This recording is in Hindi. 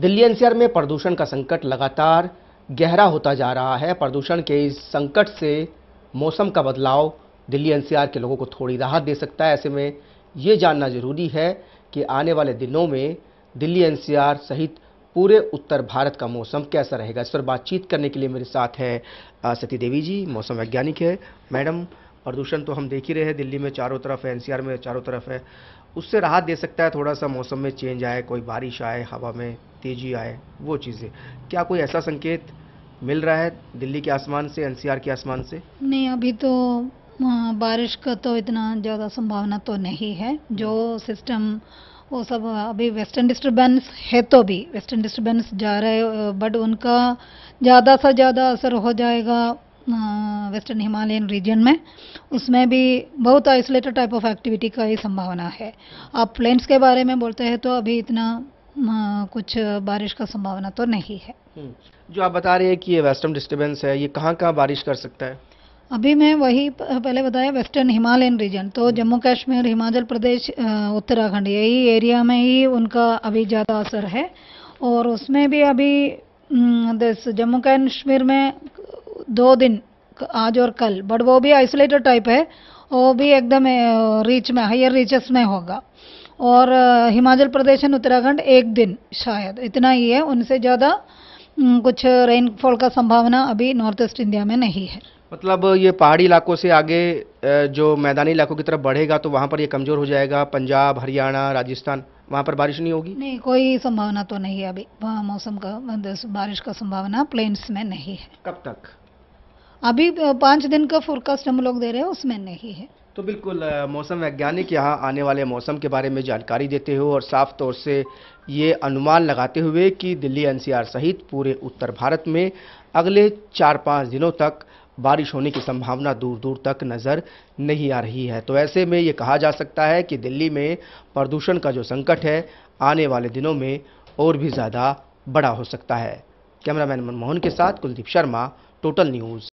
दिल्ली एनसीआर में प्रदूषण का संकट लगातार गहरा होता जा रहा है प्रदूषण के इस संकट से मौसम का बदलाव दिल्ली एनसीआर के लोगों को थोड़ी राहत दे सकता है ऐसे में ये जानना ज़रूरी है कि आने वाले दिनों में दिल्ली एनसीआर सहित पूरे उत्तर भारत का मौसम कैसा रहेगा इस पर बातचीत करने के लिए मेरे साथ हैं सती देवी जी मौसम वैज्ञानिक है मैडम प्रदूषण तो हम देख ही रहे हैं दिल्ली में चारों तरफ है एनसीआर में चारों तरफ है उससे राहत दे सकता है थोड़ा सा मौसम में चेंज आए कोई बारिश आए हवा में तेज़ी आए वो चीज़ें क्या कोई ऐसा संकेत मिल रहा है दिल्ली के आसमान से एनसीआर के आसमान से नहीं अभी तो बारिश का तो इतना ज़्यादा संभावना तो नहीं है जो सिस्टम वो सब अभी वेस्टर्न डिस्टर्बेंस है तो भी वेस्टर्न डिस्टर्बेंस जा रहे बट उनका ज़्यादा से ज़्यादा असर हो जाएगा वेस्टर्न हिमालयन रीजन में उसमें भी बहुत आइसोलेटेड टाइप ऑफ एक्टिविटी का ही संभावना है आप प्लेन्स के बारे में बोलते हैं तो अभी इतना कुछ बारिश का संभावना तो नहीं है हम्म, जो आप बता रहे हैं कि ये वेस्टर्न डिस्टर्बेंस है ये कहाँ कहाँ बारिश कर सकता है अभी मैं वही पहले बताया वेस्टर्न हिमालयन रीजन तो हम्म। जम्मू कश्मीर हिमाचल प्रदेश उत्तराखंड यही एरिया में ही उनका अभी ज़्यादा असर है और उसमें भी अभी हम्म, जम्मू कश्मीर में दो दिन आज और कल बट वो भी आइसोलेटेड टाइप है वो भी एकदम रीच में हायर रीचेस में होगा और हिमाचल प्रदेश एंड उत्तराखंड एक दिन शायद इतना ही है उनसे ज़्यादा कुछ रेनफॉल का संभावना अभी नॉर्थ ईस्ट इंडिया में नहीं है मतलब ये पहाड़ी इलाकों से आगे जो मैदानी इलाकों की तरफ बढ़ेगा तो वहाँ पर ये कमज़ोर हो जाएगा पंजाब हरियाणा राजस्थान वहाँ पर बारिश नहीं होगी नहीं कोई संभावना तो नहीं है अभी वहाँ मौसम का बारिश का संभावना प्लेन्स में नहीं है कब तक अभी पाँच दिन का फोरकास्ट हम लोग दे रहे हैं उसमें नहीं है तो बिल्कुल मौसम वैज्ञानिक यहाँ आने वाले मौसम के बारे में जानकारी देते हुए और साफ तौर से ये अनुमान लगाते हुए कि दिल्ली एनसीआर सहित पूरे उत्तर भारत में अगले चार पाँच दिनों तक बारिश होने की संभावना दूर दूर तक नज़र नहीं आ रही है तो ऐसे में ये कहा जा सकता है कि दिल्ली में प्रदूषण का जो संकट है आने वाले दिनों में और भी ज़्यादा बड़ा हो सकता है कैमरामैन मनमोहन के साथ कुलदीप शर्मा टोटल न्यूज़